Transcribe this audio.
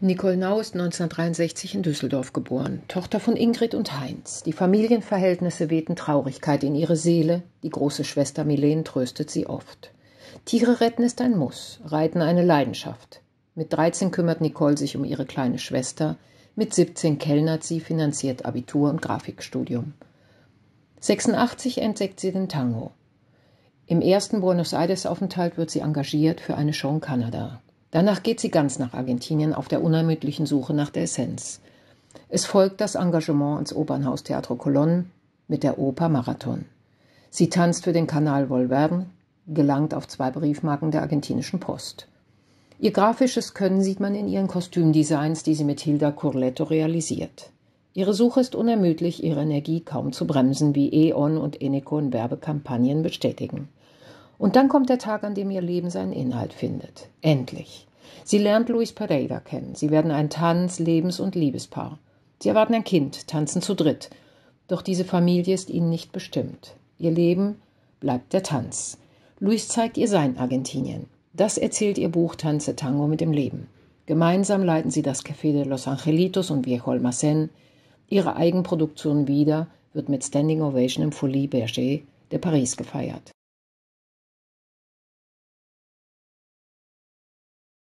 Nicole Nau ist 1963 in Düsseldorf geboren, Tochter von Ingrid und Heinz. Die Familienverhältnisse wehten Traurigkeit in ihre Seele, die große Schwester Milene tröstet sie oft. Tiere retten ist ein Muss, Reiten eine Leidenschaft. Mit 13 kümmert Nicole sich um ihre kleine Schwester, mit 17 kellnert sie, finanziert Abitur und Grafikstudium. 86 entdeckt sie den Tango. Im ersten Buenos Aires-Aufenthalt wird sie engagiert für eine Show in Kanada. Danach geht sie ganz nach Argentinien auf der unermüdlichen Suche nach der Essenz. Es folgt das Engagement ins Opernhaus Teatro Colón mit der Oper Marathon. Sie tanzt für den Kanal Volverne, gelangt auf zwei Briefmarken der argentinischen Post. Ihr grafisches Können sieht man in ihren Kostümdesigns, die sie mit Hilda Curletto realisiert. Ihre Suche ist unermüdlich, ihre Energie kaum zu bremsen, wie E.ON und Eneco in Werbekampagnen bestätigen. Und dann kommt der Tag, an dem ihr Leben seinen Inhalt findet. Endlich. Sie lernt Luis Pereira kennen. Sie werden ein Tanz-, Lebens- und Liebespaar. Sie erwarten ein Kind, tanzen zu dritt. Doch diese Familie ist ihnen nicht bestimmt. Ihr Leben bleibt der Tanz. Luis zeigt ihr sein Argentinien. Das erzählt ihr Buch Tanze Tango mit dem Leben. Gemeinsam leiten sie das Café de los Angelitos und Viejo Almacen. Ihre Eigenproduktion wieder wird mit Standing Ovation im Folie Berger der Paris gefeiert.